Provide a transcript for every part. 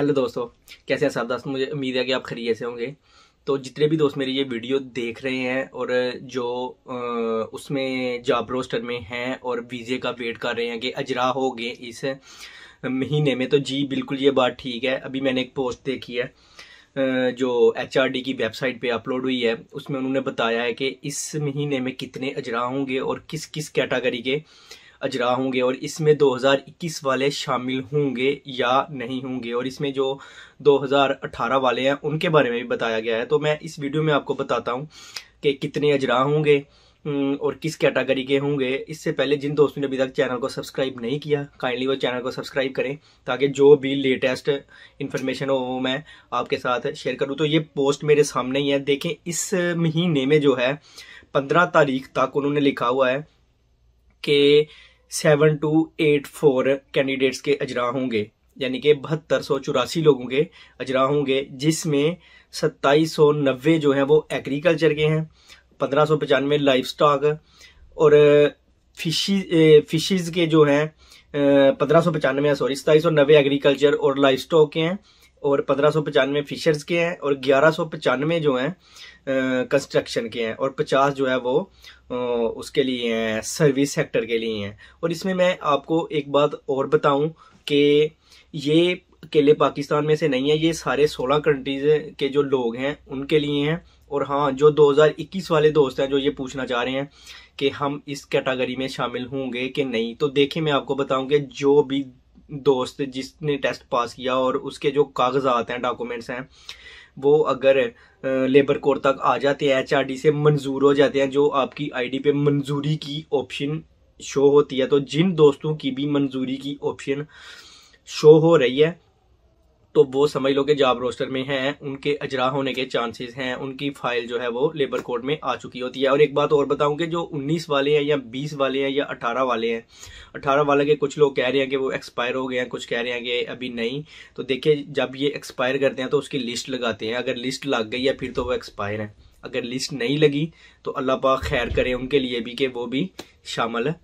hello दोस्तों कैसे हैं सब दोस्त मुझे उम्मीद है कि आप खरी से होंगे तो जितने भी दोस्त मेरी ये वीडियो देख रहे हैं और जो उसमें जॉब रोस्टर में हैं और वीज़े का वेट कर रहे हैं कि अजरा हो गए इस महीने में तो जी बिल्कुल ये बात ठीक है अभी मैंने एक पोस्ट देखी है जो एच की वेबसाइट पे अपलोड हुई है उसमें उन्होंने बताया है कि इस महीने में कितने अजरा होंगे और किस किस कैटेगरी के अजरा होंगे और इसमें 2021 वाले शामिल होंगे या नहीं होंगे और इसमें जो 2018 वाले हैं उनके बारे में भी बताया गया है तो मैं इस वीडियो में आपको बताता हूँ कि कितने अजरा होंगे और किस कैटेगरी के होंगे इससे पहले जिन दोस्तों ने अभी तक चैनल को सब्सक्राइब नहीं किया काइंडली वो चैनल को सब्सक्राइब करें ताकि जो भी लेटेस्ट इन्फॉर्मेशन हो वो मैं आपके साथ शेयर करूं तो ये पोस्ट मेरे सामने ही है देखें इस महीने में जो है पंद्रह तारीख तक उन्होंने लिखा हुआ है कि seven two eight four candidates के अजरा होंगे यानी कि बहत्तर सौ चौरासी लोगों के अजरा होंगे जिसमें सत्ताईस सौ नब्बे जो हैं वो एग्रीकल्चर के हैं पंद्रह सौ पचानवे लाइफ स्टॉक और फिशीज फिशीज के जो हैं पंद्रह सौ पचानवे सॉरी सताईस सौ नब्बे एग्रीकल्चर और लाइफ स्टॉक के हैं और पंद्रह सौ पचानवे फिशर्स के हैं और ग्यारह सौ पचानवे जो हैं कंस्ट्रक्शन के हैं और पचास जो है वो उसके लिए हैं सर्विस सेक्टर के लिए हैं और इसमें मैं आपको एक बात और बताऊं कि ये अकेले पाकिस्तान में से नहीं है ये सारे सोलह कंट्रीज के जो लोग हैं उनके लिए हैं और हाँ जो 2021 वाले दोस्त हैं जो ये पूछना चाह रहे हैं कि हम इस कैटागरी में शामिल होंगे कि नहीं तो देखिए मैं आपको बताऊं कि जो भी दोस्त जिसने टेस्ट पास किया और उसके जो कागजात हैं डॉक्यूमेंट्स हैं वो अगर लेबर कोर्ट तक आ जाते हैं एच से मंजूर हो जाते हैं जो आपकी आईडी पे मंजूरी की ऑप्शन शो होती है तो जिन दोस्तों की भी मंजूरी की ऑप्शन शो हो रही है तो वो समझ लो कि जॉब रोस्टर में हैं उनके अजरा होने के चांसेस हैं उनकी फाइल जो है वो लेबर कोर्ट में आ चुकी होती है और एक बात और बताऊं कि जो 19 वाले हैं या 20 वाले हैं या 18 वाले हैं 18 वाले के कुछ लोग कह रहे हैं कि वो एक्सपायर हो गए हैं कुछ कह रहे हैं कि अभी नहीं तो देखिए जब ये एक्सपायर करते हैं तो उसकी लिस्ट लगाते हैं अगर लिस्ट लग गई है फिर तो वो एक्सपायर है अगर लिस्ट नहीं लगी तो अल्लाह पा खैर करें उनके लिए भी कि वो भी शामिल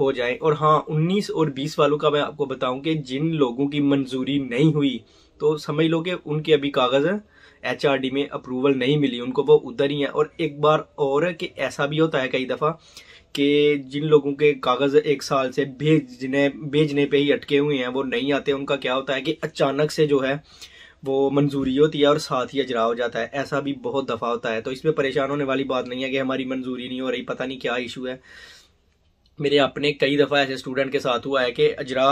हो जाए और हाँ उन्नीस और बीस वालों का मैं आपको बताऊँ कि जिन लोगों की मंजूरी नहीं हुई तो समझ लो कि उनके अभी कागज़ एच में अप्रूवल नहीं मिली उनको वो उधर ही है और एक बार और कि ऐसा भी होता है कई दफ़ा कि जिन लोगों के कागज़ एक साल से भेजने भेजने पे ही अटके हुए हैं वो नहीं आते उनका क्या होता है कि अचानक से जो है वो मंजूरी होती है और साथ ही अजरा हो जाता है ऐसा भी बहुत दफ़ा होता है तो इसमें परेशान होने वाली बात नहीं है कि हमारी मंजूरी नहीं हो रही पता नहीं क्या इशू है मेरे अपने कई दफ़ा ऐसे स्टूडेंट के साथ हुआ है कि अजरा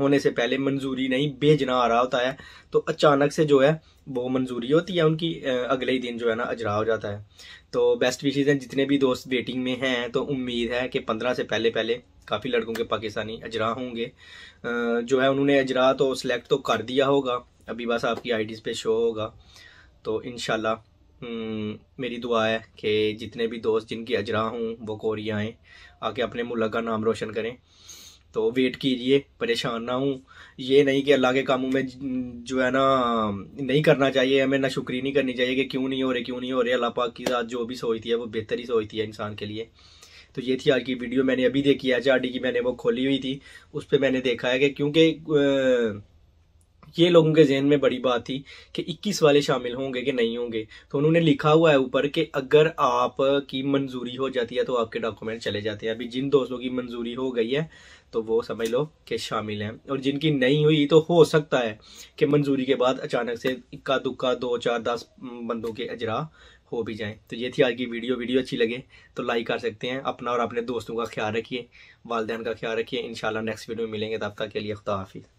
होने से पहले मंजूरी नहीं भेजना आ रहा होता है तो अचानक से जो है वो मंजूरी होती है उनकी अगले ही दिन जो है ना अजरा हो जाता है तो बेस्ट विशेज़ हैं जितने भी दोस्त वेटिंग में हैं तो उम्मीद है कि पंद्रह से पहले पहले काफ़ी लड़कों के पाकिस्तानी अजरा होंगे जो है उन्होंने अजरा तो सेलेक्ट तो कर दिया होगा अभी बस आपकी आईडीज़ पे शो होगा तो इन हम्म, मेरी दुआ है कि जितने भी दोस्त जिनकी अजरा हूँ वो कोरिया आएँ आके अपने मुल्क का नाम रोशन करें तो वेट कीजिए परेशान ना हूँ ये नहीं कि अल्लाह के कामों में जो है ना नहीं करना चाहिए हमें ना शुक्री नहीं करनी चाहिए कि क्यों नहीं हो रहे क्यों नहीं हो रहे अल्लाह पाक की साथ जो भी सोचती है वो बेहतर ही सोचती है इंसान के लिए तो ये थी आज की वीडियो मैंने अभी देखी है चाडी की मैंने वो खोली हुई थी उस पर मैंने देखा है कि क्योंकि ये लोगों के जहन में बड़ी बात थी कि 21 वाले शामिल होंगे कि नहीं होंगे तो उन्होंने लिखा हुआ है ऊपर कि अगर आप की मंजूरी हो जाती है तो आपके डॉक्यूमेंट चले जाते हैं अभी जिन दोस्तों की मंजूरी हो गई है तो वो समझ लो कि शामिल हैं और जिनकी नहीं हुई तो हो सकता है कि मंजूरी के बाद अचानक से इक्का दुक्का दो चार दस बंदों के अजरा हो भी जाएँ तो ये थी आज की वीडियो वीडियो अच्छी लगे तो लाइक कर सकते हैं अपना और अपने दोस्तों का ख्याल रखिए वालदेन का ख्याल रखिए इन नेक्स्ट वीडियो में मिलेंगे तब तक के लिए खुदा हाफिज़